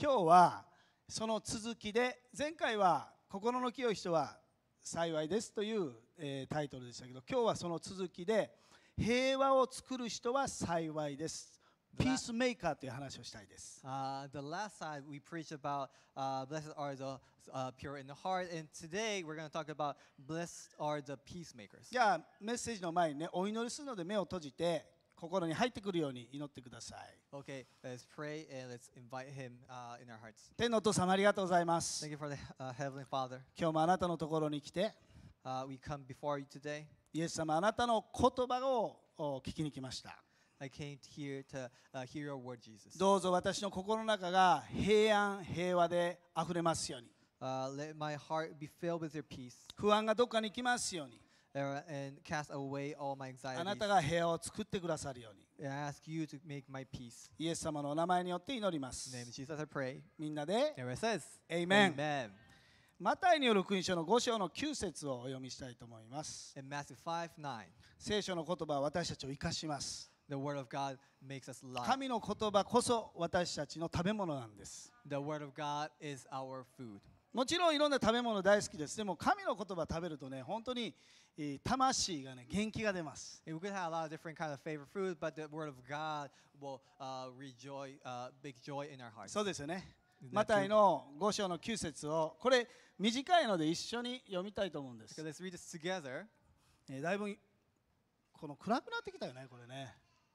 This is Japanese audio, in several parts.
今日はその続きで前回は「心の清い人は幸いです」という、タイトルでしたけど今日はその続きで「平和を作る人は幸いです」ピースメーカーという話をしたいです。Uh, the last time we preached about、uh, blessed are the、uh, pure in the heart, and today we're going to talk about blessed are the peacemakers. じゃあメッセージの前にねお祈りするので目を閉じて心に入ってくるように祈ってください。Okay, let's pray and let's invite Him、uh, in our hearts. 天のお父様ありがとうございます。Thank you for the、uh, Heavenly Father. 今日もあなたのところに来て、uh, we come before you today. イエス様あなたの言葉を聞きに来ました。I came here to、uh, hear your word, Jesus. どうぞ私の心の中が平安、平和であふれますように。Uh, let my heart be filled with your peace. 不安がどっかに行きますように。and cast away all my anxieties. あなたが部屋を作ってくださるように。I ask you to make my peace. イエス様のお名前によって祈ります。Name Jesus, I pray. みんなで、says, Amen. Amen. マタイによる福音書の5章の9節をお読みしたいと思います。聖書の言葉は私たちを生かします。The word of God makes us 神の言葉こそ私たちの食べ物なんです。The word of God is our food. もちろんいろんな食べ物大好きです。でも神の言葉食べるとね、本当に魂がね元気が出ます。そうですよね。マタイの5章の9節をこれ短いので一緒に読みたいと思うんです。Okay, えだいぶこの暗くなってきたよね、これね。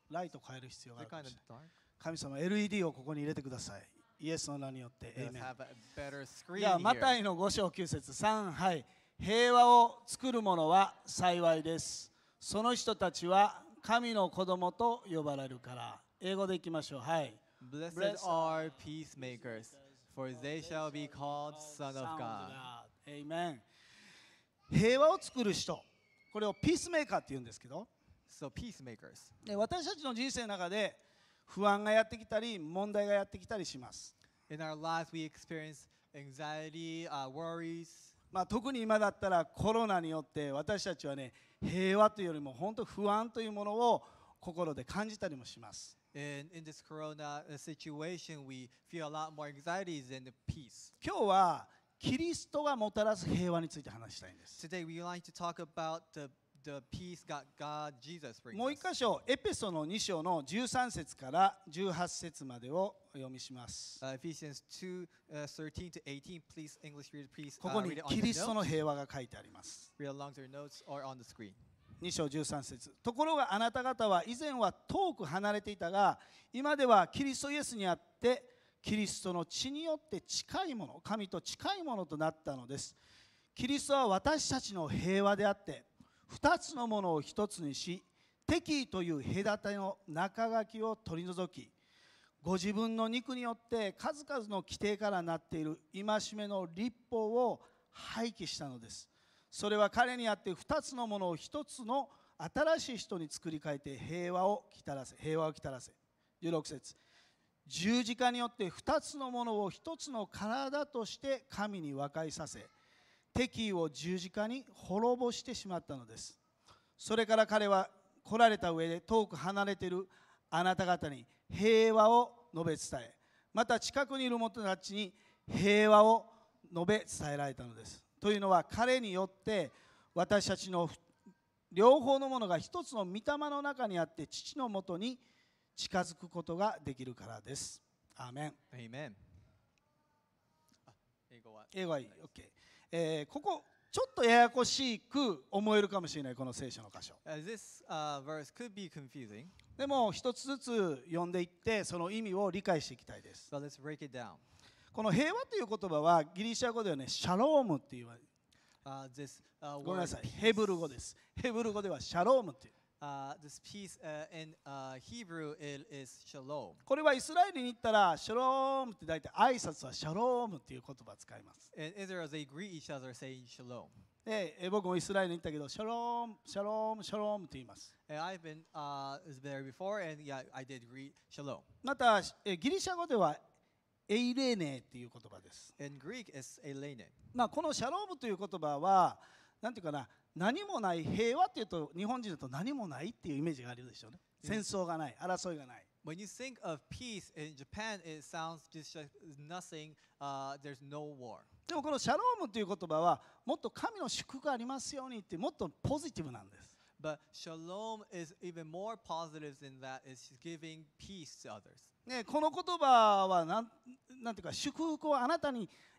ライト変える必要があるかもしれない。神様、LED をここに入れてください。イエスの名によって。じゃあ、マタイの5章9節3、はい。平和を作る者は幸いですその人たちは神の子供と呼ばれるから英語でいきましょうはい Blessed are peacemakers for they shall be called son of God Amen 平和を作る人これをピースメーカーって言うんですけど So peacemakers で私たちの人生の中で不安がやってきたり問題がやってきたりします In our lives we experience anxiety、uh, worries まあ、特に今だったらコロナによって私たちはね平和というよりも本当不安というものを心で感じたりもします。今日はキリストがもたらす平和について話したいんです。もう一箇所、エペソの2章の13節から18節までをお読みします。ここにキリストの平和が書いてあります。2章13節ところがあなた方は以前は遠く離れていたが今ではキリストイエスにあってキリストの血によって近いもの神と近いものとなったのですキリストは私たちの平和であって2つのものを1つにし敵意という隔ての中書きを取り除きご自分の肉によって数々の規定からなっている戒めの立法を廃棄したのですそれは彼にあって2つのものを1つの新しい人に作り変えて平和をきたらせ平和をきたらせ16節十字架によって2つのものを1つの体として神に和解させ敵意を十字架に滅ぼしてしまったのですそれから彼は来られた上で遠く離れているあなた方に平和を述べ伝えまた近くにいる者たちに平和を述べ伝えられたのですというのは彼によって私たちの両方のものが一つの御霊の中にあって父のもとに近づくことができるからです。アーメン。英語は英語はいい。ケーえー、ここちょっとややこしく思えるかもしれないこの聖書の箇所。This, uh, verse could be confusing. でも一つずつ読んでいってその意味を理解していきたいです。But let's break it down. この平和という言葉はギリシャ語ではねシャロームって言われる。Uh, this, uh, ごめんなさい、ヘブル語です。ヘブル語ではシャロームっていう。this peace uh, in uh, Hebrew it is shalom. これはイスラエルに行ったら、シャロームって大体挨拶はシャロームっていう言葉使います。え、僕もイスラエルに y ったけど、t each other saying shalom. 僕もイスラエルに行ったけど、シャローム、シャローム、シャロームと言います。Been, uh, before, and yeah, また、ギリシャ語ではエイレーネっていう言葉です。Greek, まあ、このシャロームという言葉は、なんていうかな、何もない平和っていうと日本人だと何もないっていうイメージがあるでしょうね戦争がない争いがない When you think of peace in Japan, it sounds just like nothing,、uh, there's no war. でもこのシャロームという言葉はもっと神の祝福がありますようにってもっとポジティブなんです。But shalom is even more positive than that. It's giving peace to others. ね、この言葉はなんなんていうか祝福をあなたに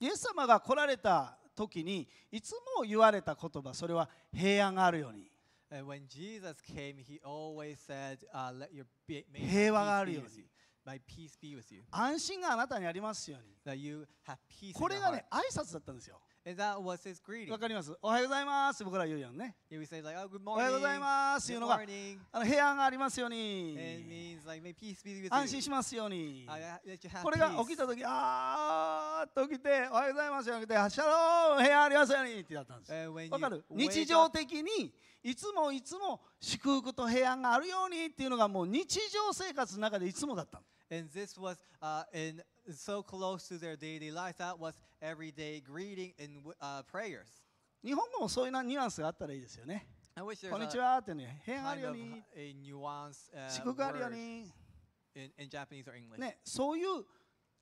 イエス様が来られた時にいつも言われた言葉それは平安があるように When Jesus came, he always said, uh, let your be, may 平和があるように my peace be with you. 安心があなたにありますように That you have peace こ in れ your が heart. ね挨拶だったんですよ that was his greeting. わかりますおはようございます僕ら言うやんね。Yeah, we say like, oh, good お morning. はようございますいうのがあの平安がありますように means like, may peace be with you. 安心しますようにこれが起きた時あーっと起きておはようございますじシャロー平安ありますようにってやったんです。Uh, かる日常的にいつもいつも祝福と平安があるようにっていうのがもう日常生活の中でいつもだったの and this was uh, n so close to their daily life. That was everyday greeting in uh, prayers. 日本語もそういうニュアンスがあったらいいですよね。こんにちはってね、変あるように、祝福あるように、ね、そういう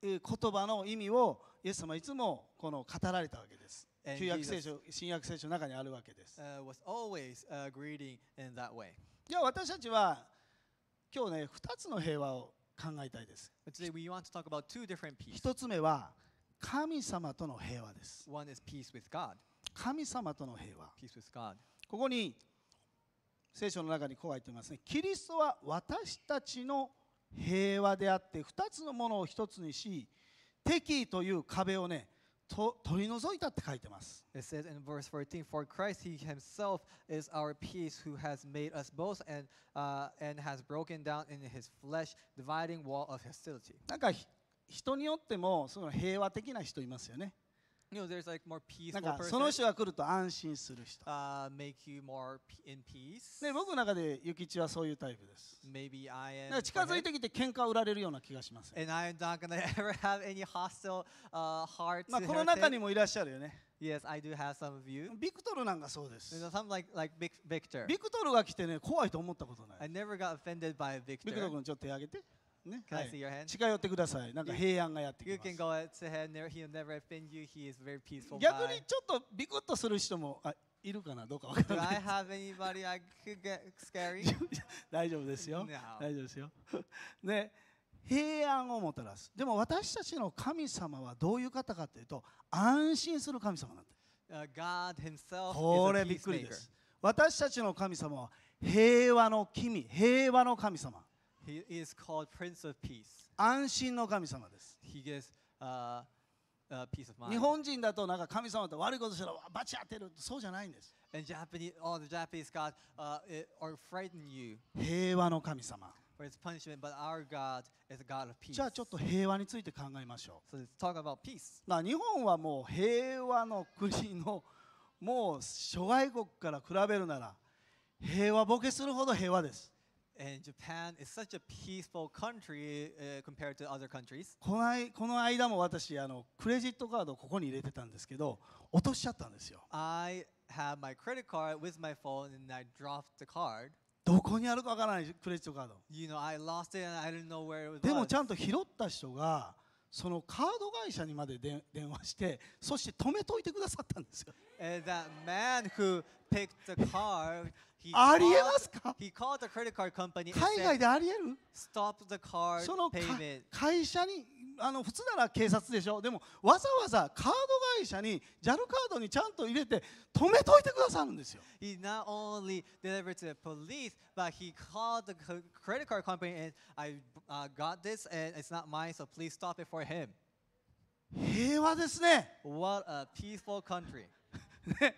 言葉の意味をイエス様はいつもこの語られたわけです。旧約聖書、新約聖書の中にあるわけです。じゃあ私たちは今日ね、2つの平和を考えたいです。一つ目は神様との平和です。神様との平和。ここに聖書の中にこう書いてますね。キリストは私たちの平和であって2つのものを1つにし敵意という壁をね It says in verse 14, For Christ he himself is our peace, who has made us both and,、uh, and has broken down in his flesh dividing wall of hostility. なんか人によってもその平和的な人いますよね。その人が来ると安心する人。u 僕の中で、ユキチはそういうタイプです。近づいてきて、喧嘩を売られるような気がします。この中にもいらっしゃるよね。ビクトルなんかそうです。ビクトルが来てね、怖いと思ったことない。I never got offended ビクトル君、ちょっと手を挙げて。近寄ってください。なんか平安がやってきます。逆にちょっとビクッとする人もあいるかなどうか分からない。大丈夫ですよ。大丈夫ですよ。ね、平安をもたらす。でも私たちの神様はどういう方かというと、安心する神様なんこれびっくりです。私たちの神様は平和の君、平和の神様。He is called Prince of Peace. 安心の神様です。日本人だとなんか神様って悪いことしたらバチ当てるそうじゃないんです。平和の神様。じゃあちょっと平和について考えましょう。So、日本はもう平和の国のもう諸外国から比べるなら平和ボケするほど平和です。And Japan is such a peaceful country、uh, compared to other countries. このこの間も私あのクレジットカードをここに入れてたんですけど落としちゃったんですよ。I have my credit card with my phone and I dropped the card. どこにあるかわからないクレジットカード。You know, I lost it and I didn't know where it was. でもちゃんと拾った人がそのカード会社にまで電話してそして止めといてくださったんですよ。And that man who picked the car. He ありえますか he called the credit card company 海 and 外 said, でありえる stop the car そのか payment. 会社にあの普通なら警察でしょでもわざわざカード会社に JAL カードにちゃんと入れて止めといてくださるんですよ He not only delivered to the police, but he called the c- credit card company and I uh, got this and it's not mine, so please stop it for him. 平和ですね What a peaceful country. ね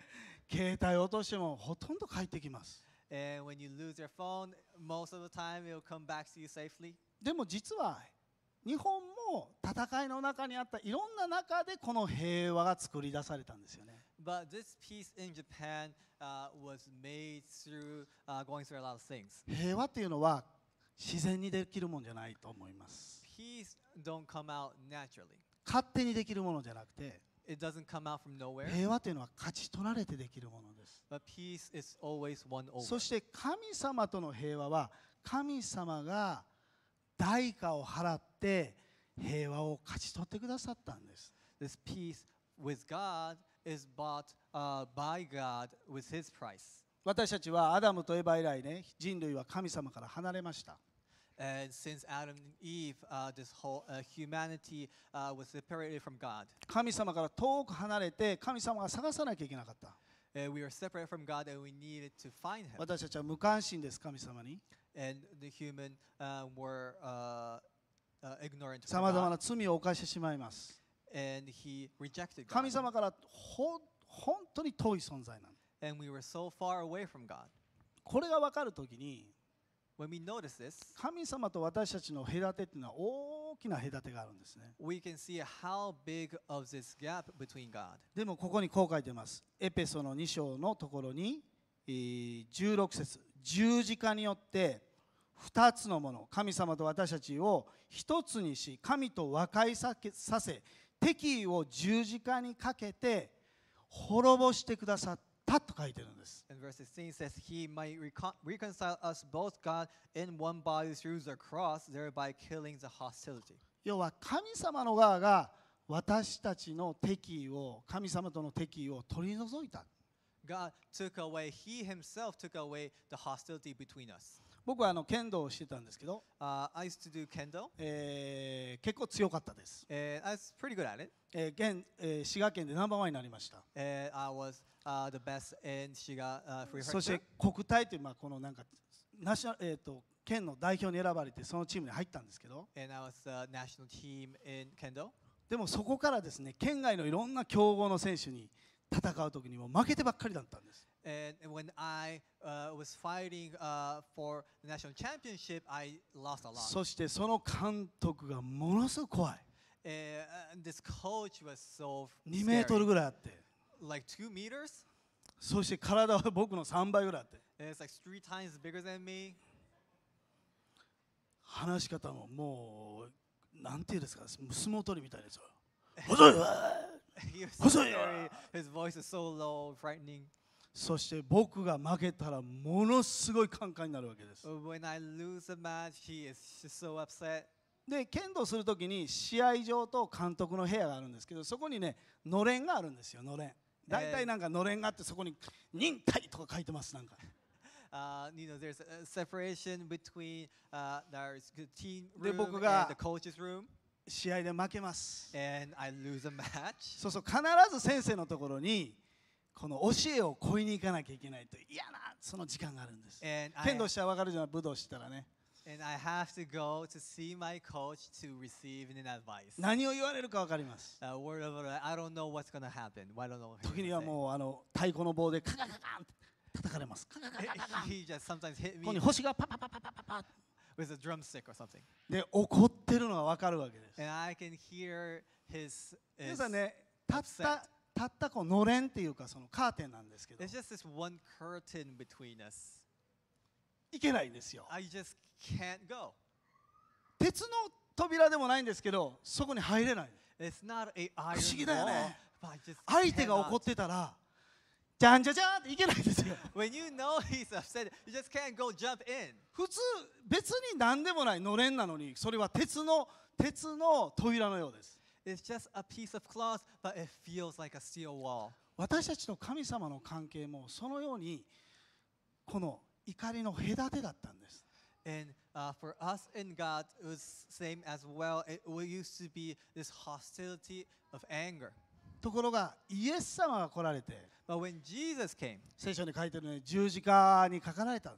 携帯落としてもほとんど帰ってきます。でも実は日本も戦いの中にあったいろんな中でこの平和が作り出されたんですよね。平和っていうのは自然にできるものじゃないと思います。勝手にできるものじゃなくて。It doesn't come out from nowhere. 平和というのは勝ち取られてできるものです。But peace is always won over. そして神様との平和は神様が代価を払って平和を勝ち取ってくださったんです。This peace with God is bought、uh, by God with His price. 私たちはアダムとエヴァ以来ね人類は神様から離れました。And since Adam and Eve, uh, this whole uh, humanity uh, was separated from God. 神様から遠く離れて神様が探さなきゃいけなかった。Uh, we were separated from God and we needed to find Him. 私たちは無関心です、神様に。And the human、uh, were uh, uh, ignorant. さまざまな罪を犯してしまいます。And he rejected God. 神様からほ本当に遠い存在なの。And we were so far away from God. これが分かるときに、When we notice this, 神様と私たちの隔てっていうのは大きな隔てがあるんですね。でもここにこう書いてます。エペソの2章のところに16節十字架によって2つのもの神様と私たちを一つにし神と和解させ敵意を十字架にかけて滅ぼしてくださっパッと書いてるんです。And verse 16 says, He might reconcile us both God in one body through the cross, thereby killing the hostility. 要は神様の側が私たちの敵意を、神様との敵意を取り除いた。God took away, He Himself took away the hostility between us. 僕はあの剣道をしてたんですけど、uh, I used to do kendo. えー、結構強かったです。Uh, I was pretty good at it. えー現えー、滋賀県でナンバーワンになりました。Uh, I was uh, the best and she got uh, free そして国体というまあこのなんかナショえっ、と県の代表に選ばれてそのチームに入ったんですけど and I was the national team in kendo でもそこからですね県外のいろんな強豪の選手に戦う時にも負けてばっかりだったんです and when I uh, was fighting uh, for the national championship I lost a lot そしてその監督がものすごく怖い and this coach was so 2メート scary. ルぐらいあって like two meters. そして体は僕の3倍ぐらいあって。it's like three times bigger than me. 話し方ももう、なんて言うんですか、相撲取りみたいですよ。細いわ細いわ His voice is so low, frightening. そして僕が負けたらものすごいカンカンになるわけです。When I lose match, he is so upset. で剣道するときに試合場と監督の部屋があるんですけどそこにねのれんがあるんですよのれん。大体なんかのれんがあってそこに忍耐とか書いてますなんか。Uh, you know, there's a separation between uh, t h e t e a m room and the coach's room. 試合で負けます。And I lose a match. そうそう、必ず先生のところにこの教えを超えに行かなきゃいけないと嫌なその時間があるんです。剣道したら分かるじゃない、武道したらね。何を言われるか分かります。時にはもう太鼓の棒でカカカンって叩かれます。こに星がパパパパパパッ。で、怒ってるのは分かるわけです。h i ね、たった、こののれんっていうか、そのカーテンなんですけど。行けないんですよ。鉄の扉でもないんですけど、そこに入れない。不思議だよね。相手が怒ってたら、じゃんじゃじゃんって行けないんですよ。普通、別に何でもないのれんなのに、それは鉄の鉄の扉のようです。私たちの神様の関係もそのようにこの怒りの隔てだったんです。And uh, for us and God, it was same as well. It used to be this hostility of anger. ところが、イエス様が来られて、But when Jesus came, 聖書に書いてるのに十字架にかかられた。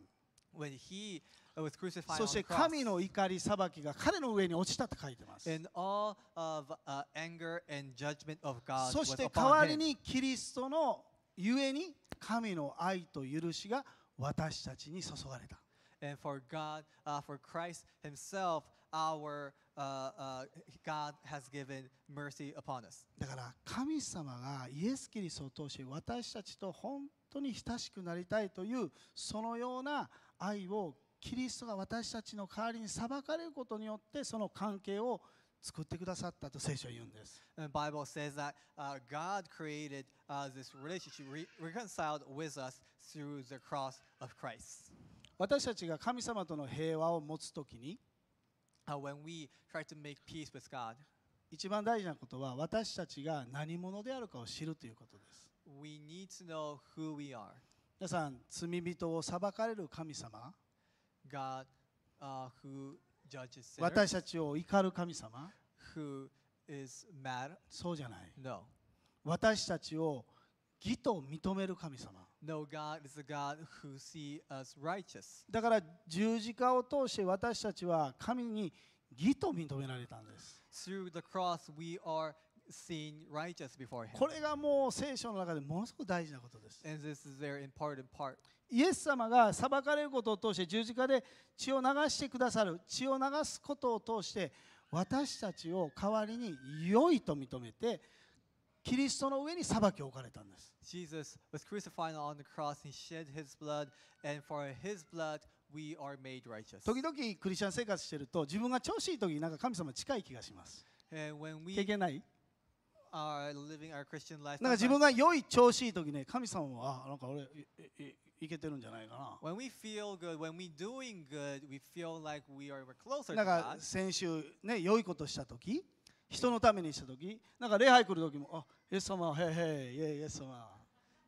When he was crucified そして神の怒り、裁きが彼の上に落ちたと書いてます。And all of, uh, anger and judgment of God そして代わりにキリストのゆえに神の愛と許しが私たちに注がれた。And for God, uh, for Christ Himself, our uh, uh, God has given mercy upon us. だから神様がイエス・キリストを通して私たちと本当に親しくなりたいというそのような愛をキリストが私たちの代わりに裁かれることによってその関係を作ってくださったと聖書は言うんです。Bible says that、uh, God created、uh, this relationship re reconciled with us through the cross of Christ. 私たちが神様との平和を持つときに、uh, when we try to make peace with God, 一番大事なことは私たちが何者であるかを知るということです。We need to know who we are. 皆さん、罪人を裁かれる神様、God、uh, who 私たちを怒る神様そうじゃない。No. 私たちを義と認める神様。No, God is a God who see us righteous. だから十字架を通して私たちは神に義と認められたんです。Through the cross we are seen righteous before him. これがもう聖書の中でものすごく大事なことです。And this is e important part. イエス様が裁かれることを通して十字架で血を流してくださる血を流すことを通して私たちを代わりに良いと認めてキリストの上に裁きを置かれたんです。Jesus was crucified on the cross, he shed his blood, and for his blood we are made righteous. 時々クリスチャン生活してると自分が調子いい時になんか神様近い気がします。経験ないなんか自分が良い調子いい時ね、神様はなんか俺いけてるんじゃないかな。When we feel good, when we doing good, we feel like we are closer to God. なんか先週ね、良いことした時、人のためにした時、なんか礼拝来る時も、あ、イエス様、へへ、イエイエス様。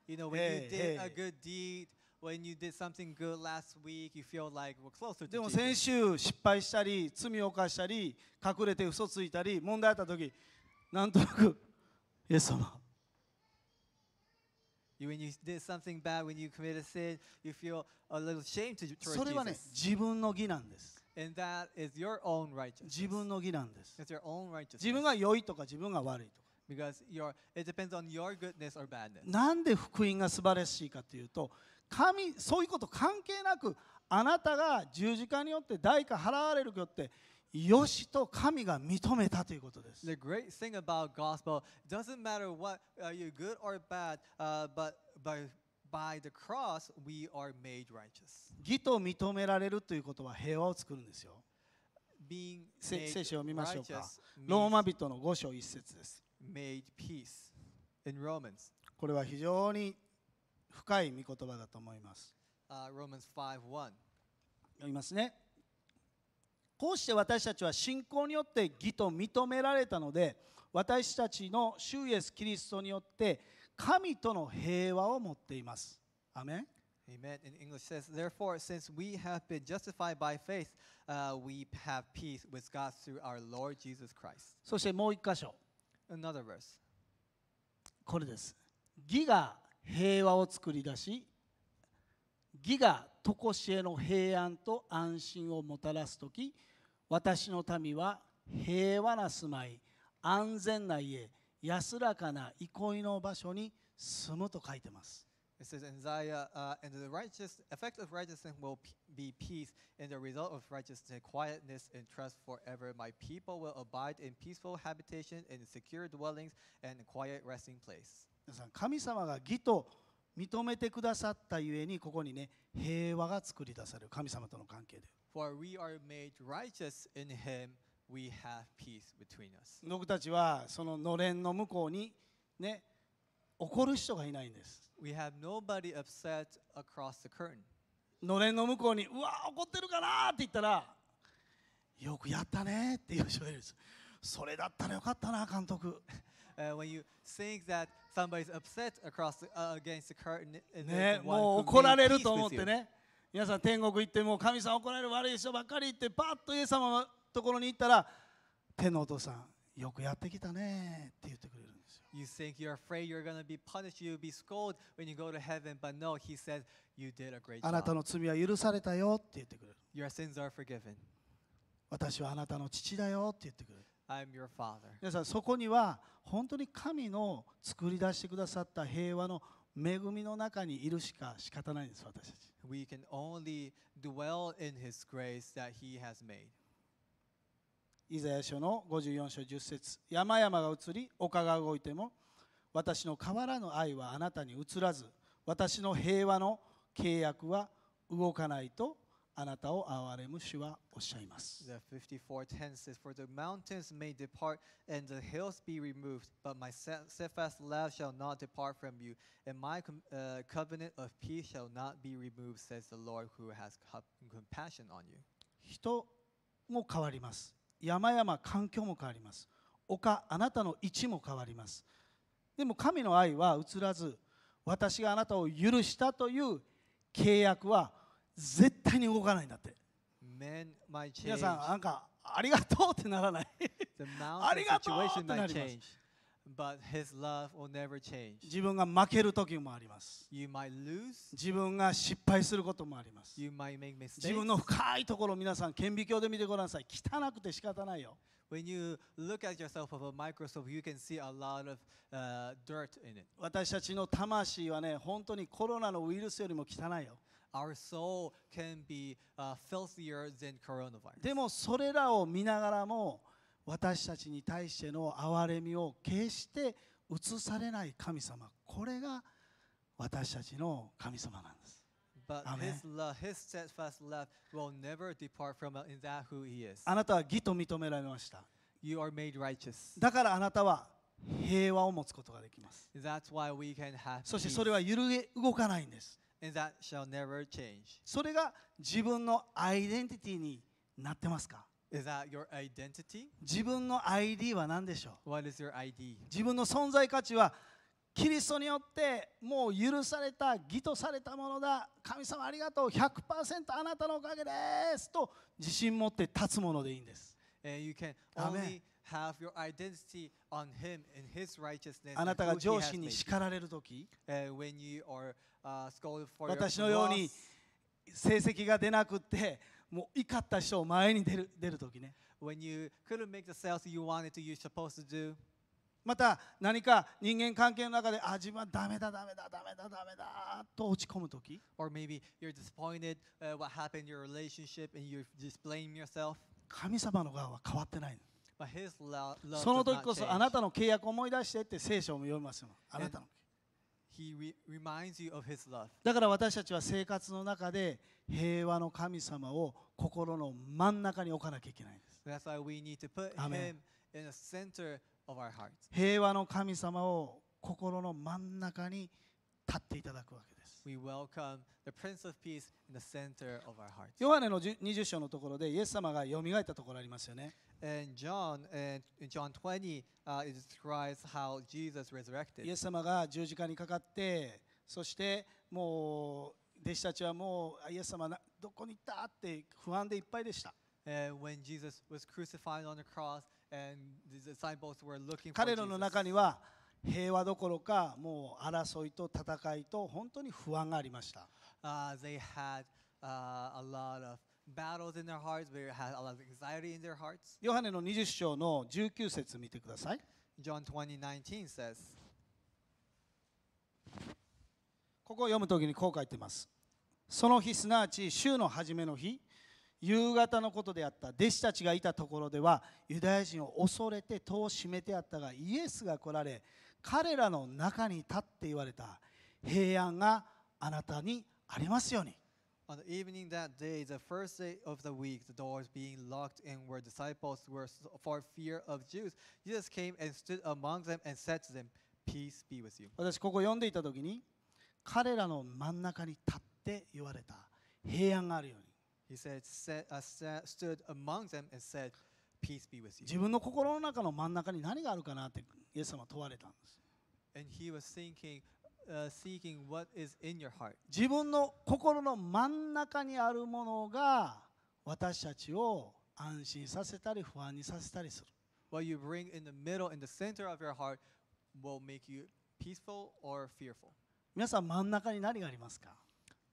You know, when hey, you did hey. a good deed, when you did something good last week, you feel like we're closer to でも先週失敗したり、罪を犯したり、隠れて嘘ついたり、問題あった時、なんとなく。イエス様 When you did something bad, when you commit a sin, you feel a little shame to, towards それはね Jesus. 自分の義なんです And that is your own 自 righteousness. 分の義なんです It's your own 自分 righteousness. が良いとか自分が悪いとか Because your, it depends on your goodness or badness. なんで福音が素晴らしいかというと神そういうこと関係なくあなたが十字架によって代価払われるよってよしと神が認めたということです。The great thing about gospel doesn't matter what、uh, you're good or bad,、uh, but by by the cross we are made righteous. 義と認められるということは平和を作るんですよ。Being 聖書を見ましょうか。ローマ人の5章1節です。Made peace in Romans. これは非常に深い御言葉だと思います。Uh, Romans 5:1。読みますね。こうして私たちは信仰によって義と認められたので私たちの主イエス・キリストによって神との平和を持っています。アメン Amen. In English says, Therefore, since we have been justified by faith, uh, we have peace with God through our Lord Jesus Christ. そしてもう一箇所。Another verse. これです。義が平和を作り出し、義が常しえの平安と安心をもたらすとき、私の民は平和な住まい安全な家安らかな憩いの場所に住むと書いてます。It says in Isaiah, uh, and the righteous, effect of righteousness will be peace, and the result of righteousness, quietness and trust forever. My people will abide in peaceful habitation, in secure dwellings, and quiet resting place. 皆さん、神様が義と認めてくださったゆえに、ここにね、平和が作り出される、神様との関係で。For we are made righteous in him, we have peace between us. 僕たちはそののれんの向こうにね、怒る人がいないんです。We have nobody upset across the curtain. のれんの向こうに、うわ、怒ってるかなって言ったら、よくやったねっていう人がいるんです。それだったらよかったな、監督。Uh, when you think that somebody's upset across the,、uh, against the curtain, ね、もう怒られると思ってね。皆さん天国行ってもう神様怒られる悪い人ばっかりってパッとイエス様のところに行ったら天のお父さんよくやってきたねって言ってくれるんですよ。You think you're afraid you're going to be punished, you'll be scolded when you go to heaven, but no, he says, You did a great job. あなたの罪は許されたよって言ってくれる。Your sins are forgiven. 私はあなたの父だよって言ってくれる。I'm your father. 皆さん、そこには本当に神の作り出してくださった平和の恵みの中にいるしか仕方ないんです、私たち。we can only dwell in His grace that He has made. イザヤ書の54章10節山々が移り丘が動いても私の変わらぬ愛はあなたに移らず私の平和の契約は動かないとあなたを憐れむ主はおっしゃいます。The 54:10 says, For the mountains may depart and the hills be removed, but my steadfast love shall not depart from you, and my covenant of peace shall not be removed, says the Lord who has compassion on you. 人も変わります。山々、環境も変わります。丘、あなたの位置も変わります。でも神の愛は移らず、私があなたを許したという契約は絶対に動かないんだって。皆さん、なんかありがとうってならない。ありがとうってなります。But his love will never change. 自分が負ける時もあります。You might lose. 自分が失敗することもあります。You might make mistakes. 自分の深いところを皆さん、顕微鏡で見てごらんなさい。汚くて仕方ないよ。When you look at yourself of a microscope, you can see a lot of、uh, dirt in it. 私たちの魂はね、本当にコロナのウイルスよりも汚いよ。our soul can be、uh, filthier than coronavirus. でもそれらを見ながらも私たちに対しての憐れみを決して移されない神様これが私たちの神様なんです。But his love, his steadfast love will never depart from in that who he is. あなたは義と認められました。You are made righteous. だからあなたは平和を持つことができます。That's why we can have そしてそれは揺るげ動かないんです。that shall never change. それが自分のアイデンティティになってますか Is that your identity? 自分の ID は何でしょう What is your ID? 自分の存在価値はキリストによってもう許された、義とされたものだ、神様ありがとう、100%あなたのおかげですと自信持って立つものでいいんです。And you can only have your identity on Him in His righteousness. あなたが上司に叱られるとき、when you are scolded for your 私のように成績が出なくて、もう怒った人を前に出る出るときね。When you couldn't make the sales you wanted to, you're supposed to do. また何か人間関係の中であ自分はダメだダメだダメだダメだと落ち込むとき Or maybe you're disappointed、uh, what happened in your relationship and you're just blaming yourself 神様の側は変わってないその時こそあなたの契約を思い出してって聖書を読みますよ。あなたの。だから私たちは生活の中で平和の神様を心の真ん中に置かなきゃいけないんです。平和の神様を心の真ん中に立っていただくわけです。ヨハネの20章のところでイエス様がよみがえったところありますよね。In John, in John 20, uh, it describes how Jesus resurrected. イエス様が十字架にかかって、そしてもう弟子たちはもうイエス様どこに行ったって不安でいっぱいでした。彼らの中には平和どころかもう争いと戦いと本当に不安がありました。Uh, they had, uh, a lot of b a t t l e in their hearts, h e y h a a lot of anxiety in their hearts. ヨハネの20章の19節見てください。John 2 0 says, ここを読むときにこう書いてます。その日すなわち週の初めの日、夕方のことであった弟子たちがいたところではユダヤ人を恐れて戸を閉めてあったがイエスが来られ彼らの中に立って言われた平安があなたにありますように。On the evening that day, the first day of the week, the doors being locked in where disciples were for fear of Jews, Jesus came and stood among them and said to them, Peace be with you. He said, uh, stood among them and said, Peace be with you. 自分の心の中の真ん中に何があるかなって、イエス様は問われたんです。And he was thinking, uh, seeking what is in your heart. 自分の心の真ん中にあるものが私たちを安心させたり不安にさせたりする。What you bring in the middle, in the center of your heart, will make you peaceful or fearful. 皆さん真ん中に何がありますか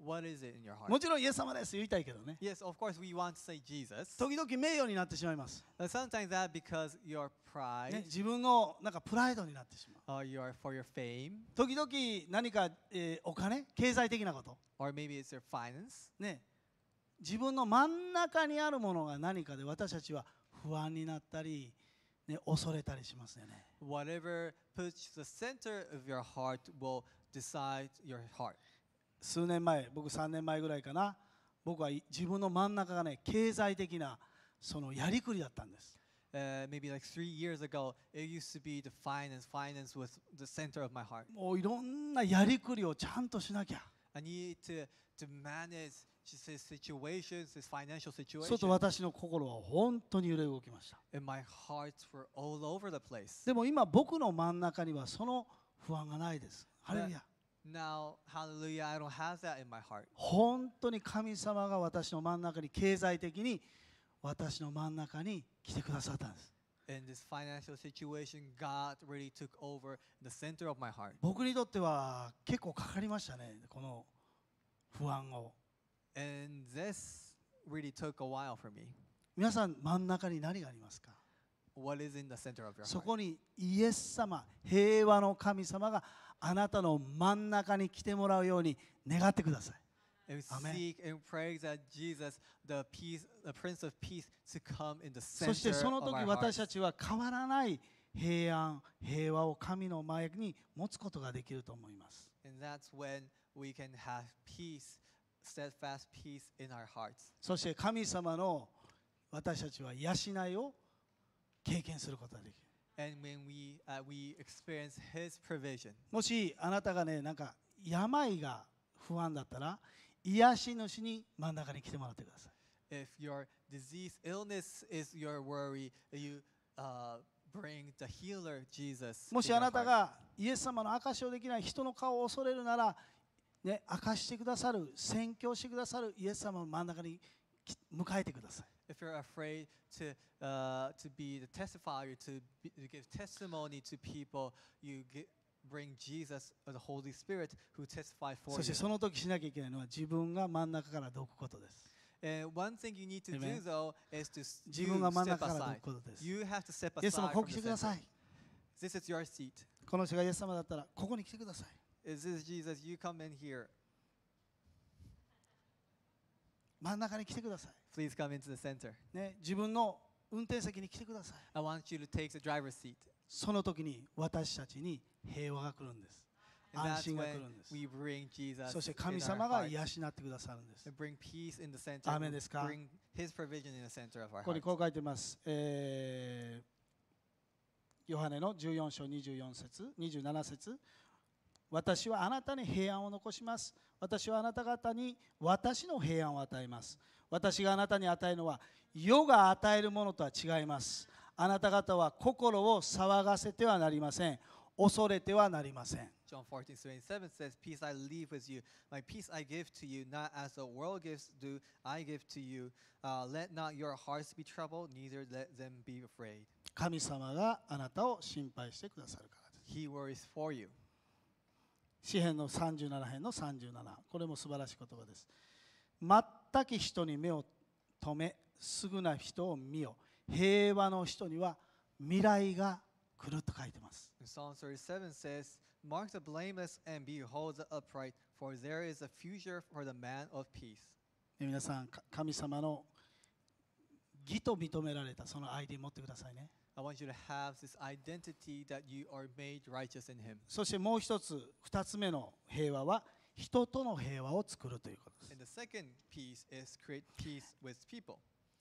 What is it in your heart? もちろん、イエス様です言いたいけどね。Yes, of course, we want to say Jesus. 時々名誉になってしまいます。But sometimes that because your ね、pride, 自分のなんかプライドになってしまう。or your, for your fame, 時々何か、えーお金、経済的なこと、or maybe it's your finance. ね、自分の真ん中にあるものが何かで私たちは不安になったり、ね、恐れたりしますよね。Whatever puts the center of your heart will decide your heart. 数年前僕3年前ぐらいかな僕は自分の真ん中がね経済的なそのやりくりだったんです。Uh, maybe like three years ago, it used to be the finance. Finance was the center of my heart. もういろんなやりくりをちゃんとしなきゃ。I need to, to manage his situations, his financial situations. そうと私の心は本当に揺れ動きました。And my hearts were all over the place. でも今僕の真ん中にはその不安がないです。ハレルヤ。Now, hallelujah, I don't have that in my heart. 本当に神様が私の真ん中に経済的に私の真ん中に来てくださったんです。In this financial situation, God really took over the center of my heart. 僕にとっては結構かかりましたね、この不安を。And this really took a while for me. 皆さん、真ん中に何がありますか What is in the center of your heart? そこにイエス様、平和の神様があなたの真ん中に来てもらうように願ってください。そしてその時私たちは変わらない平安、平和を神の前に持つことができると思います。そして神様の私たちは養いを経験することができる。もしあなたがね、なんか病が不安だったら、癒し主に真ん中に来てもらってください。If your disease, illness is your worry, you、uh, bring the healer Jesus. もしあなたがイエス様の証しをできない人の顔を恐れるなら、ね、明かしてくださる、宣教してくださるイエス様の真ん中に迎えてください。if you're afraid to, uh, to be the testifier, to, be, to give testimony to people, you get, bring Jesus the Holy Spirit who testify for you. そしてその時しなきゃいけないのは自分が真ん中からどくことです。One thing you need to do though is to 自分が真ん中からどくことです。You have to step aside. イエス様、ここ来 This is your seat. この人がイエス様だったら、ここに来てください。Is i s Jesus? You come in here. 真ん中に来てください。Please come into the center. ね、自分の運転席に来てください。I want you to take the driver's seat. その時に私たちに平和が来るんです。安心が来るんです。そして神様が癒しになってくださるんです。Bring peace in the center. アメンですか bring his provision in the center of our ここにこう書いてます。えー、ヨハネの14章24節27節私はあなたに平安を残します。私はあなた方に私の平安を与えます。私があなたに与えるのは世が与えるものとは違いますあなた方は心を騒がせてはなりません恐れてはなりません John 14, 27 says, Peace I leave with you, my peace I give to you, not as the world gives do, I give to you. Uh, let not your hearts be troubled, neither let them be afraid. 神様があなたを心配してくださる He worries for you. 詩篇の37編の37、これも素晴らしい言葉です。全き人に目を留め優な人を見よ平和の人には未来が来ると書いてます。Psalm 37 says, Mark the blameless and behold the upright, for there is a future for the man of peace. 皆さん、神様の義と認められたその ID 持ってくださいね。I want you to have this identity that you are made righteous in Him. そしてもう一つ、二つ目の平和は、人との平和を作るということです。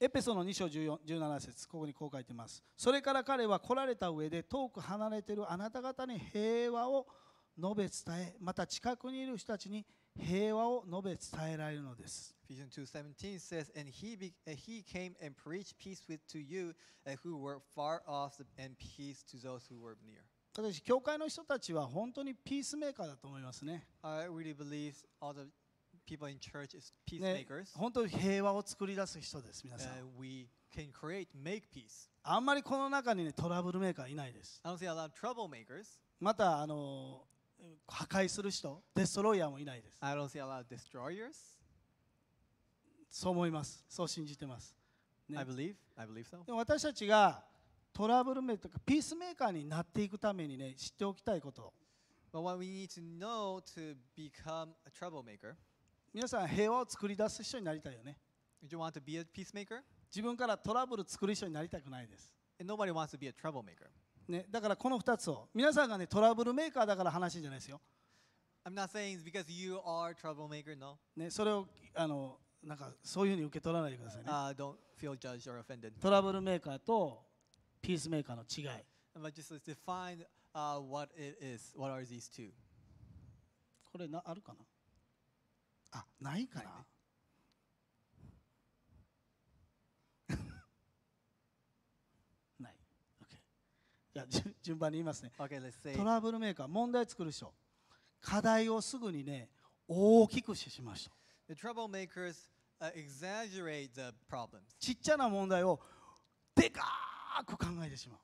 エペソの2章17節ここにこう書いてます。それから彼は来られた上で遠く離れているあなた方に平和を述べ伝え、また近くにいる人たちに平和を述べ伝えられるのです。Ephesians 2:17 says, And he, be, he came and preached peace with, to you who were far off and peace to those who were near. ただし、教会の人たちは本当にピースメーカーだと思いますね。本当に平和を作り出す人です、あんまりこの中に、ね、トラブルメーカーいないです。またあの、破壊する人、デストロイヤーもいないです。そう思います。そう信じてます。で私たちが、トラブルメーターピースメーカーになっていくためにね知っておきたいことみなさん平和を作り出す人になりたいよね自分からトラブル作る人になりたくないですだからこの2つを皆さんが、トラブルメーカーだから話じゃないですよ I'm それをそういうふうに受け取らないでくださいね。トラブルメーカーとピースメーカーの違い。But just let's define、uh, what it is. What are these two? これなあるかなあないかな、ない。Okay. じゃあ順番に言いますね。Okay, let's say トラブルメーカー、問題作る人。課題をすぐにね、大きくしてしまう人。The troublemakers、uh, exaggerate the problems. ちっちゃな問題をでかーく考えてしまう。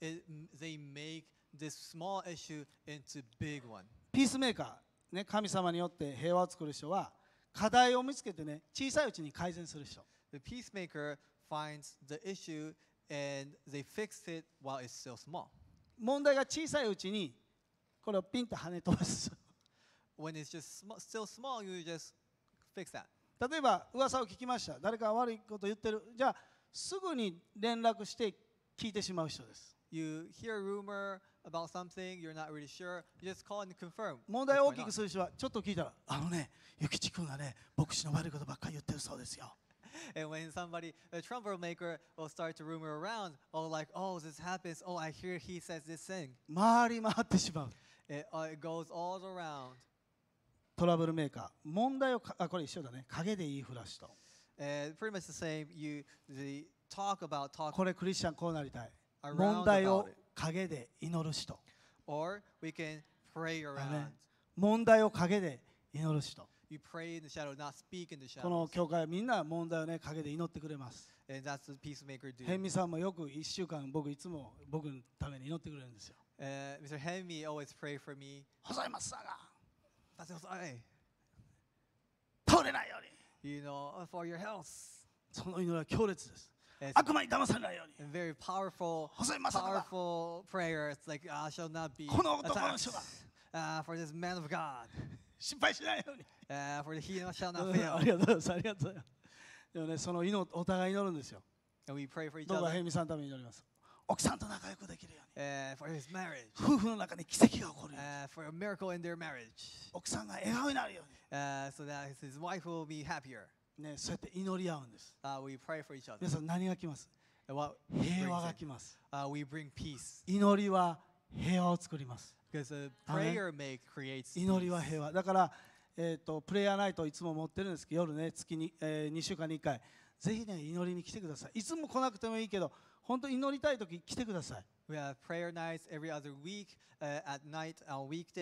It, they make this small issue into big one. ピースメーカー、ね、神様によって平和を作る人は課題を見つけてね、小さいうちに改善する人。The peacemaker finds the issue and they fix it while it's still small. 問題が小さいうちにこれをピンと跳ね飛ばす。When it's just small, still small, you just fix that. 例えば噂を聞きました。誰か悪いこと言ってる。じゃあすぐに連絡して聞いてしまう人です。You hear a rumor about something, you're not really sure, you just call and confirm. 問題を大きくする人は、ちょっと聞いたら、あのね、諭吉君がね、牧師の悪いことばっかり言ってるそうですよ。and when somebody, a trumpet maker, will start to rumor around, oh, like, oh, this happens, oh, I hear he says this thing. 回り回ってしまう。It, uh, it goes all around. トラブルメーカー、問題をか、あ、これ一緒だね、影で言いふらしと。Uh, pretty much the same, you, the talk about, talk これクリスチャンこうなりたい。問題を陰で祈る人。Or we can pray around. 問題を陰で祈る人。この教会みんな問題を、ね、陰で祈ってくれます。ヘンミさんもよく1週間僕いつも僕のために祈ってくれるんですよ。ヘンミ always pray for me. ホザイマッサが倒れないように you know, f その祈りは強烈です。A very powerful, powerful prayer. It's like, I shall not be この男の人だ uh, for this man of God. 心配しないように Uh, for he shall う not んあ fail. りがとうございますありがとうございますでもねその祈るお互い祈るんですよ And we pray for each どうか平 other 民さんのために祈ります奥さんと仲良くできるよ uh, for his marriage, うに夫婦の中に奇跡が起こるように uh, for a miracle in their marriage, 奥さんが笑顔になるように uh, so that his wife will be happier. ね、そうやって祈り合うんです。Uh, we pray for each other. 皆さん何が来ます平和が来ます。Uh, we bring peace. 祈りは平和を作ります。祈りは平和。だから、えーと、プレイヤーナイトをいつも持ってるんですけど、夜ね、月に、えー、2週間に1回、ぜひね、祈りに来てください。いつも来なくてもいいけど、本当祈りたいとき来てください。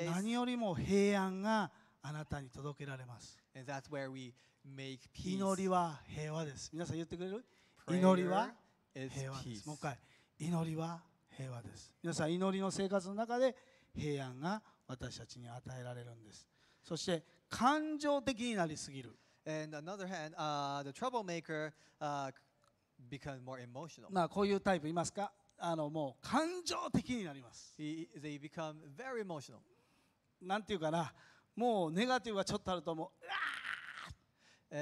何よりも平安があなたに届けられます。that's where we make 祈りは平和です。皆さん言ってくれる祈りは平和です。もう一回、祈りは平和です。皆さん、祈りの生活の中で平安が私たちに与えられるんです。そして、感情的になりすぎる。まあ、こういうタイプいますかあのもう感情的になります。t なんていうかな、もうネガティブがちょっとあるともううわ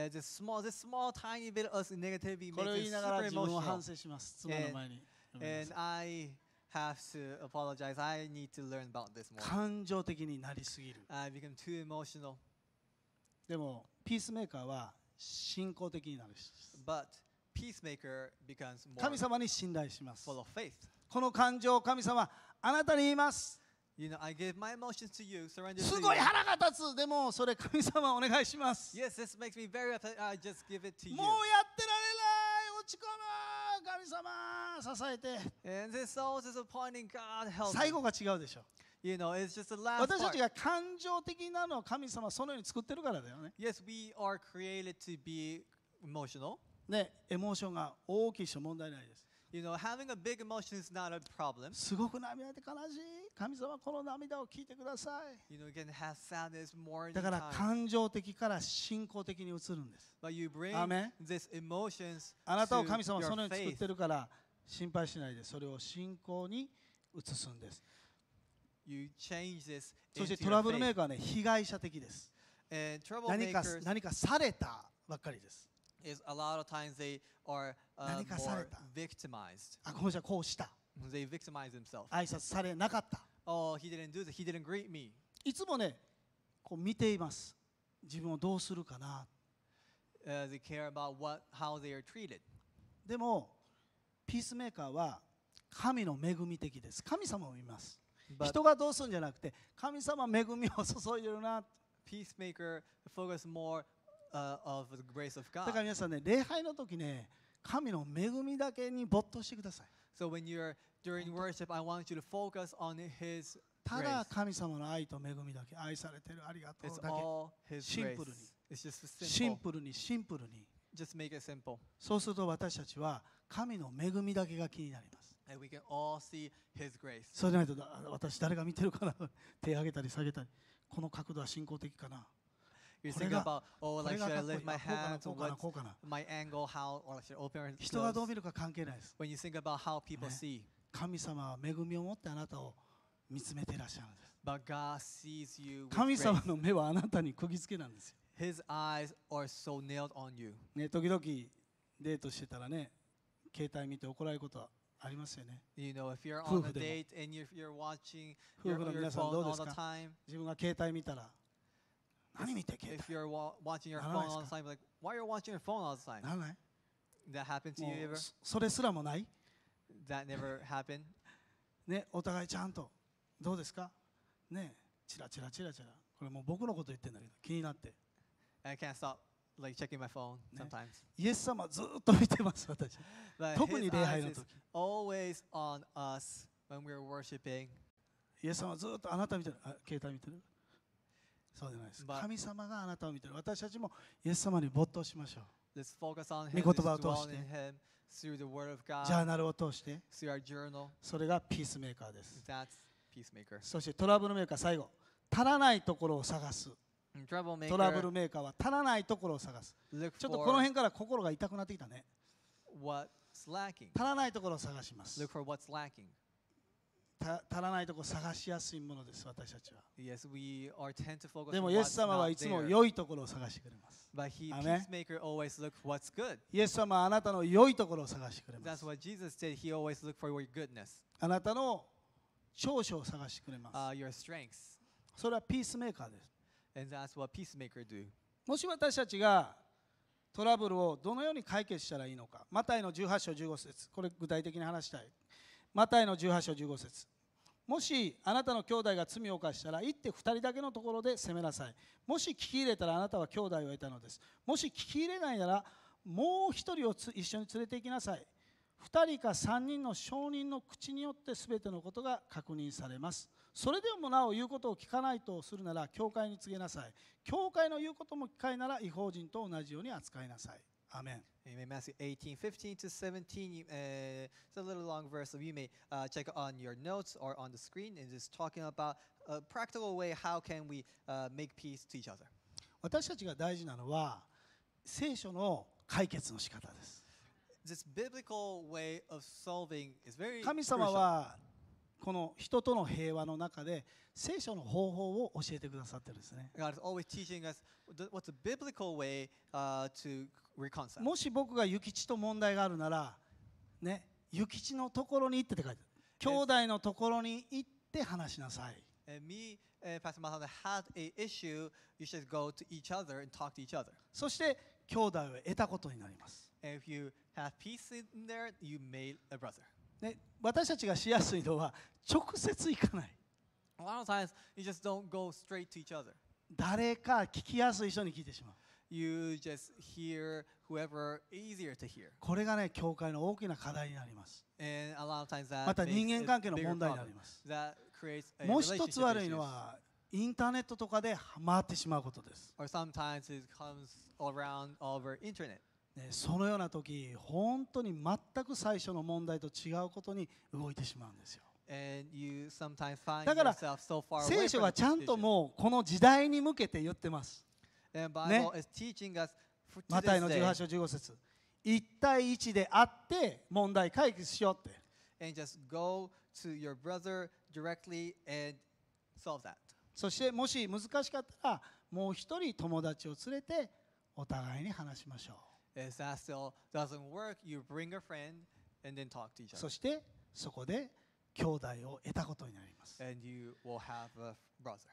ー the small, the small tiny bit of negativity これを言いながら自分を反省します妻の前に and, and I have to apologize I need to learn about this more 感情的になりすぎる I become too emotional でもピースメーカーは信仰的になる人です but peacemaker becomes more 神様に信頼します full of faith この感情を神様あなたに言います You know, I gave my emotions to you, surrender す to ごい you. 腹が立つでもそれ神様お願いします Yes, this makes me very upset. I just give it to もう you. やってられない落ち込む神様支えて And this is all disappointing. God help. 最 me. 後が違うでしょ You know, it's just the last 私た part. ちが感情的なのを神様はそのように作ってるからだよね Yes, we are created to be emotional. ねエモーションが大きい人問題ないです You know, having a big emotion is not a problem. すごく涙で悲しい神様この涙を聞いてください。だから感情的から信仰的に移るんです。あなたを神様はそのように作ってるから心配しないでそれを信仰に移すんです。そしてトラブルメーカーは、ね、被害者的です。何か何かされたばっかりです。Is a lot of times they are, uh, 何かされた。あ、この人はこうした。They victimized themselves. 挨拶されなかった Oh, he didn't do this. He didn't greet me. いつもねこう見ています自分をどうするかな Uh, they care about what, how they are treated. でもピースメーカーは神の恵み的です神様を見ます But 人がどうするんじゃなくて神様恵みを注いでるな peacemaker focus more uh, of the grace of だ God. から皆さんね礼拝の時ね神の恵みだけに没頭してください So when you're during worship, I want you to focus on His ただ神様の愛と恵みだけ愛されてるありがとうだけシンプルにシンプルにシンプルにそうすると私たちは神の恵みだけが気になりますそうゃないと私誰が見てるかな手上げたり下げたりこの角度は信仰的かな You think about, oh, like, should I lift my hands, or what, my angle, how, or like, should I open or close? 人がどう見るか関係ないです。When you think about how people see, 神様は恵みを持ってあなたを見つめていらっしゃるんです。But God sees you with 神様の目はあなたに釘付けなんですよ。His eyes are so nailed on you. ね、時々デートしてたらね、携帯見て怒られることはありますよね。You know, if you're on a date and you're, you're watching your, 夫婦の皆 your さんど phone うで all す the か time, 自分が携帯見たら何見て携 If 帯 you're wa- t c h i n g your phone です all the time, like, why are you watching your phone all the time? ならない That happened to you ever? それすらもない、That never happened? ね、お互いちゃんとどうですかねチラチラチラチラこれもう僕のこと言ってんだけど気になって I can't stop like checking my phone sometimes. イエス様ずっと見てます私特に礼拝の時 always on us when we're worshiping. イエス様ずっとあなた見てるあ携帯見てるそうじゃないです。神様があなたを見ている。私たちもイエス様に没頭しましょう。御言葉を通して、ジャーナルを通して、それがピースメーカーです。そしてトラブルメーカー、最後、足らないところを探す。トラブルメーカーは足らないところを探す。ちょっとこの辺から心が痛くなってきたね。足らないところを探します。足らないところを探しやすいものです、私たちは。Yes, we are tend to focus でも、イエス様はいつも良いところを探してくれます。But he, peacemaker always look what's good. イエス様はあなたの良いところを探してくれます。That's what Jesus did. He always l o o k for your goodness. あなたの長所を探してくれます。Uh, your strengths. それはピースメーカーです。And that's what peacemaker do. もし私たちがトラブルをどのように解決したらいいのか。マタイの18章15節これ具体的に話したい。マタイの18章15節もしあなたの兄弟が罪を犯したら行って2人だけのところで責めなさいもし聞き入れたらあなたは兄弟を得たのですもし聞き入れないならもう1人を一緒に連れて行きなさい2人か3人の証人の口によって全てのことが確認されますそれでもなお言うことを聞かないとするなら教会に告げなさい教会の言うことも聞かないなら違法人と同じように扱いなさい Amen. Amen. Matthew 18, 15 to 17. Uh, it's a little long verse, so you may uh, check on your notes or on the screen. It is talking about a practical way how can we uh, make peace to each other. 私たちが大事なのは聖書の解決の仕方です。This biblical way of solving is very crucial. 神様はこの人との平和の中で聖書の方法を教えてくださってるんですね。God is always teaching us what's a biblical way、uh, to もし僕が諭吉と問題があるなら、ね、諭吉のところに行ってって書いてある。兄弟のところに行って話しなさい。そして、兄弟を得たことになります。私たちがしやすいのは直接行かない。誰か聞きやすい人に聞いてしまう。you just hear whoever easier to hear. これがね、教会の大きな課題になります。a n また人間関係の問題になります。もう一つ悪いのは、インターネットとかで回ってしまうことです。ね、そのような時本当に全く最初の問題と違うことに動いてしまうんですよ。だから聖書はちゃんともうこの時代に向けて言ってます。ね、マタイの18章15節1対1であって問題解決しようって。そしてもし難しかったらもう一人友達を連れてお互いに話しましょう。Work, そしてそこで兄弟を得たことになります。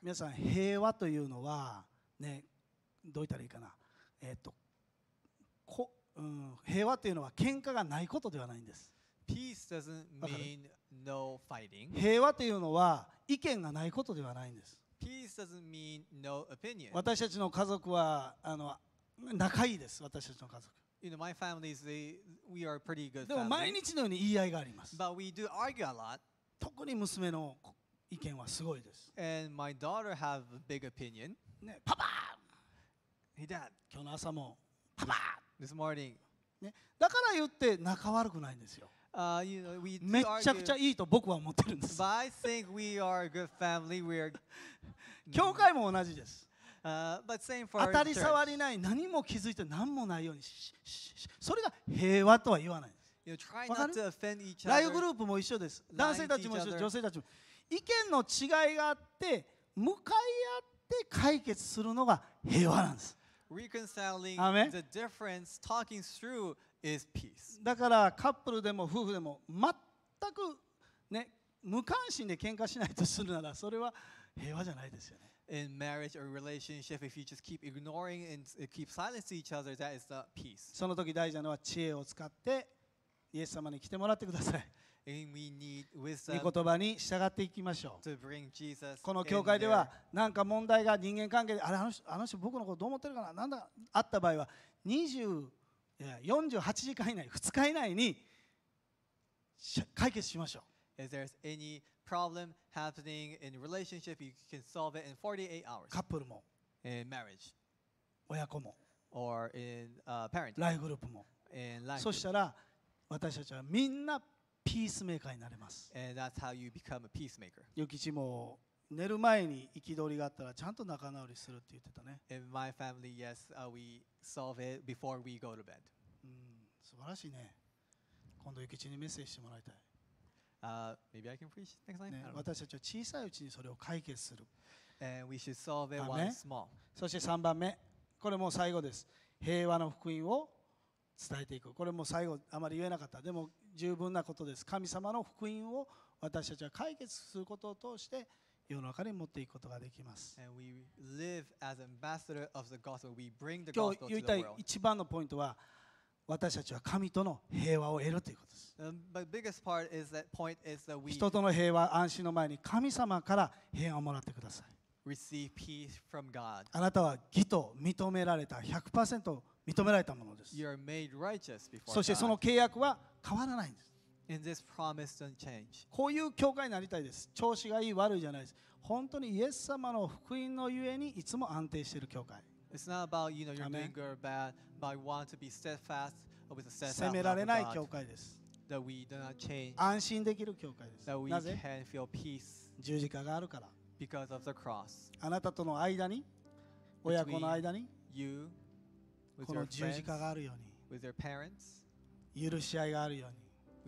皆さん平和というのはねどう言ったらいいかな、えっとこうん、平和というのは喧嘩がないことではないんです。Peace doesn't mean no fighting. 平和というのは意見がないことではないんです。Peace doesn't mean no opinion. 私たちの家族はあの仲いいです、私たちの家族。You know, my families, they, we are pretty good でも毎日のように言い合いがあります。But we do argue a lot. 特に娘の意見はすごいです。And my daughter have a big opinion. ね、パパ He did. 今日の朝もパパ This morning. ね、だから言って仲悪くないんですよ。Uh, you know, we めちゃくちゃいいと僕は思ってるんです。but I think we are a good family. We are, 教会も同じです。uh, but same for 当たり障りない何も気づいて何もないようにしししそれが平和とは言わないです。ライフグループも一緒です。男性たちも一緒、女性たちも。意見の違いがあって、向かい合って解決するのが平和なんです。reconciling the difference, talking through is peace. だからカップルでも夫婦でも全く、ね、無関心で喧嘩しないとするならそれは平和じゃないですよね。In marriage or relationship, if you just keep ignoring and keep silencing each other, that is not peace. その時大事なのは知恵を使ってイエス様に来てもらってください。御言葉に従っていきましょうこの教会では何か問題が人間関係であれあの人あの人僕のことどう思ってるかななんだあった場合は20 48時間以内2日以内に解決しましょう If there's any problem happening in relationship, you can solve it in 48 hours. カップルも In marriage. 親子も Or in、uh, parenting. ライフグループも In life そしたら私たちはみんなピースメーカーになれます。良き父も寝る前に憤りがあったらちゃんと仲直りするって言ってたね。In my family, yes,、uh, we solve it before we go to bed. うん、素晴らしいね。今度、ゆきちにメッセージしてもらいたい。Uh, maybe I can preach next time? ね、私たちは小さいうちにそれを解決する。And we should solve it w h i e small. そして3番目。これもう最後です。平和の福音を伝えていく。これも最後、あまり言えなかった。でも十分なことです神様の福音を私たちは解決することを通して世の中に持っていくことができます。今日言いたい一番のポイントは私たちは神との平和を得るということです。人との平和、安心の前に神様から平和をもらってください。あなたは義と認められた100%認められたものです。そしてその契約は変わらないんです。And this promise don't change. こういう教会になりたいです。調子がいい悪いじゃないです。本当にイエス様の福音のゆえにいつも安定している教会。It's not about you know you're doing good or bad, but I want to be steadfast with a steadfast 責められない教会です。That we do not change. 安心できる教会です。That we なぜ can feel peace. 十字架があるから。Because of the cross. あなたとの間に、親子の間に、you, この十字架があるように。With your parents. 許し合いがあるよう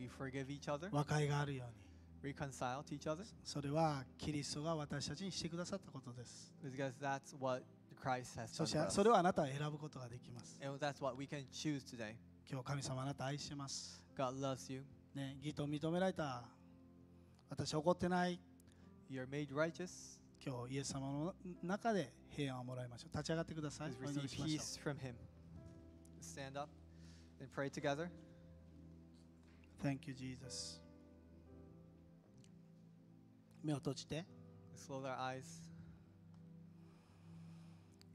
に We forgive each other. 和解があるように reconcile to each other. それはキリストが私たちにしてくださったことです。Because that's what Christ has そしてそれをあなたは選ぶことができます。And that's what we can choose today. 今日神様あなた愛してます。God loves you. ね、義と認められた。私怒ってない。You're made righteous. 今日イエス様の中で平安をもらいましょう。立ち上がってください。Receive peace from Him. Stand up and pray together. Thank you, Jesus. 目を閉じて Slow their eyes.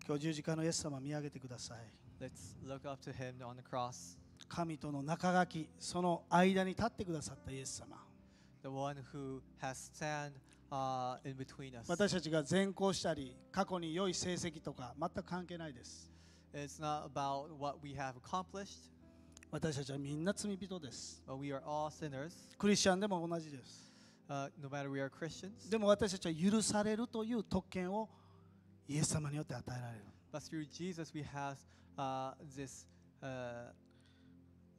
今日十字架のイエス様見上げてください Let's look up to him on the cross. 神との中書きその間に立ってくださったイエス様 The one who has stand uh, in between us. 私たちが善行したり過去に良い成績とか全く関係ないです It's not about what we have accomplished. 私たちはみんな罪人です。We are all sinners. クリスチャンでも同じです。Uh, no、matter we are Christians. でも私たちは許されるという特権をイエス様によって与えられる。But through Jesus we have、uh, this、uh,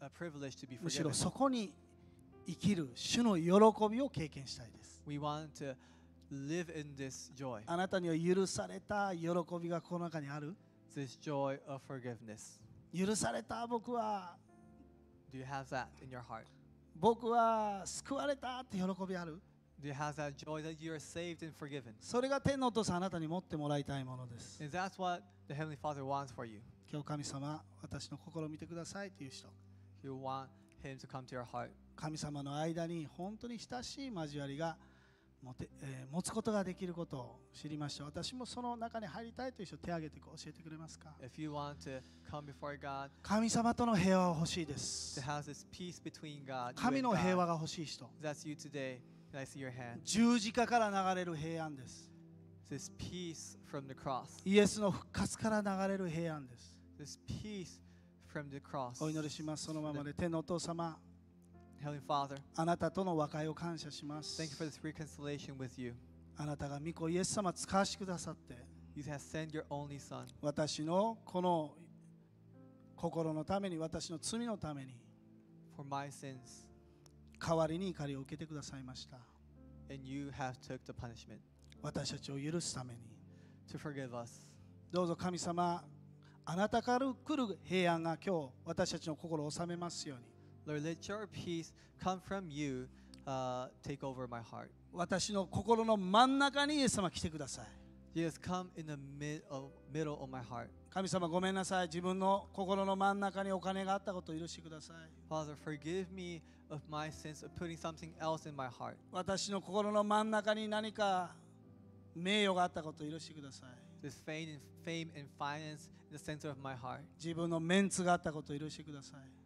a privilege to be forgiven. むしろそこに生きる主の喜びを経験したいです。We want to live in this joy. あなたには許された喜びがこの中にある This joy of forgiveness. 許された僕は Do you have that in your heart? 僕は救われたって喜びある Do you have that joy that you are saved and forgiven? それが天のお父さんあなたに持ってもらいたいものです And that's what the Heavenly Father wants for you. 今日神様私の心を見てくださいという人 You want Him to come to your heart. 神様の間に本当に親しい交わりが持て、えー、持つことができることを知りました。私もその中に入りたいという人、手を挙げて教えてくれますか If you want to come before God, 神様との平和を欲しいです。To have this peace between God, 神の平和が欲しい人。That's you today. I see your hand. 十字架から流れる平安です。This peace from the cross. イエスの復活から流れる平安です。This peace from the cross. お祈りします。そのままで天のお父様。Heavenly Father, あなたとの和解を感謝します thank you for this reconciliation with you. あなたが御子イエス様使わしてくださって You have sent your only Son 私のこの心のために私の罪のために for my sins, 代わりに怒りを受けてくださいました and you have took the punishment 私たちを許すために to forgive us. どうぞ神様あなたから来る平安が今日私たちの心を治めますように Lord, let your peace come from you、uh, take over my heart. 私の心の真ん中にイエス様来てください。Jesus, come in the mid of, middle of my heart. 神様ごめんなさい。自分の心の真ん中にお金があったことを許してください。Father, forgive me of my sins of putting something else in my heart. 私の心の真ん中に何か名誉があったことを許してください。This fame and, fame and finance in the center of my heart. 自分のメンツがあったことを許してください。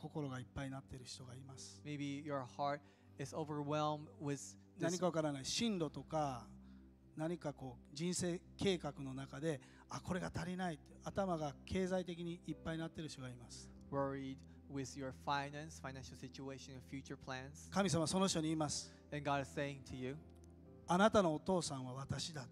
心がいっぱいになっている人がいます。Maybe your heart is overwhelmed with 何かわからない進路とか何かこう人生計画の中であこれが足りない頭が経済的にいっぱいになっている人がいます。Worried with your finance, financial situation, and future plans. 神様はその人に言います。And God is saying to you, あなたのお父さんは私だ。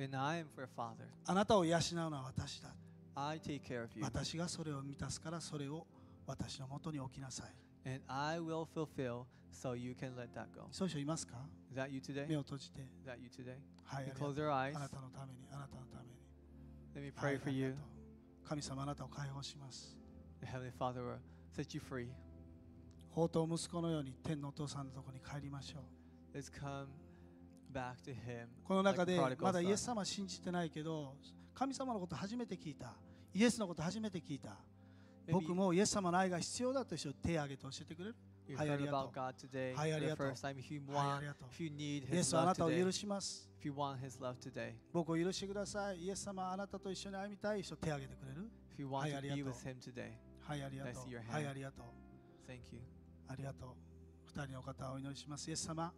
And I am your father. あなたを養うのは私だ。I take care of you. 私がそれを満たすからそれを私のもとに置きなさい。And I will fulfill, so you can let that go. そういう人いますか Is that you today? 目を閉じて。Is that you today? はい。You close your eyes. あなたのために、あなたのために。Let me pray for you. 神様あなたを解放します。The Heavenly Father will set you free. 法と息子のように天のお父さんのところに帰りましょう。Let's come back to him この中でまだイエス様信じてないけど神様のこと初めて聞いたイエスのこと初めて聞いた僕もイエス様の愛が必要だと手を挙げて教えてくれる。はい、ありがとう。はい、ありがとう。はい、ありがとう。イエスはあなたを許します。僕を許してください。イエス様、あなたと一緒に歩みたい人手を挙げてくれる。はい、ありがとう。はい、ありがとう。はい、ありがとう。ありがとう。二人の方お祈りします。イエス様、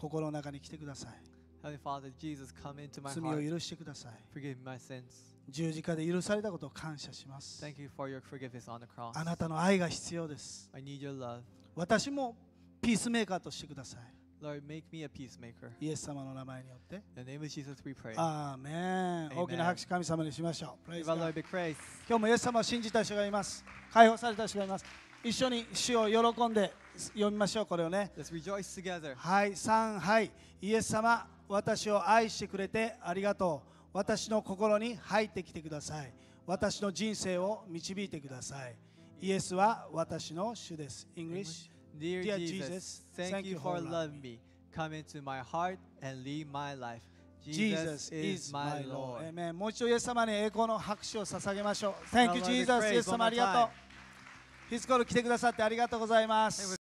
心の中に来てください。Heavenly Father, Jesus, come into my 罪 heart. を許してください Forgive my sins. 十字架で許されたことを感謝します Thank you for your forgiveness on the cross. あなたの愛が必要です I need your love. 私もピースメーカーとしてくださ Lord, make me a peacemaker. いイエス様の名前によって In the name of Jesus, we pray. アーメン Amen 大きな拍手神様にしましょう Praise Give our God Lord a big praise. 今日もイエス様を信じた人がいます解放された人がいます一緒に主を喜んで読みましょうこれをね Let's rejoice together. はい3はいイエス様私を愛してくれてありがとう私の心に入ってきてください私の人生を導いてくださいイエスは私の主です English Dear, Jesus, thank you for loving me come into my heart and lead my life Jesus is my Lord もう一度イエス様に栄光の拍手を捧げましょう Thank you Jesus イエス様ありがとうヒスコール来てくださってありがとうございます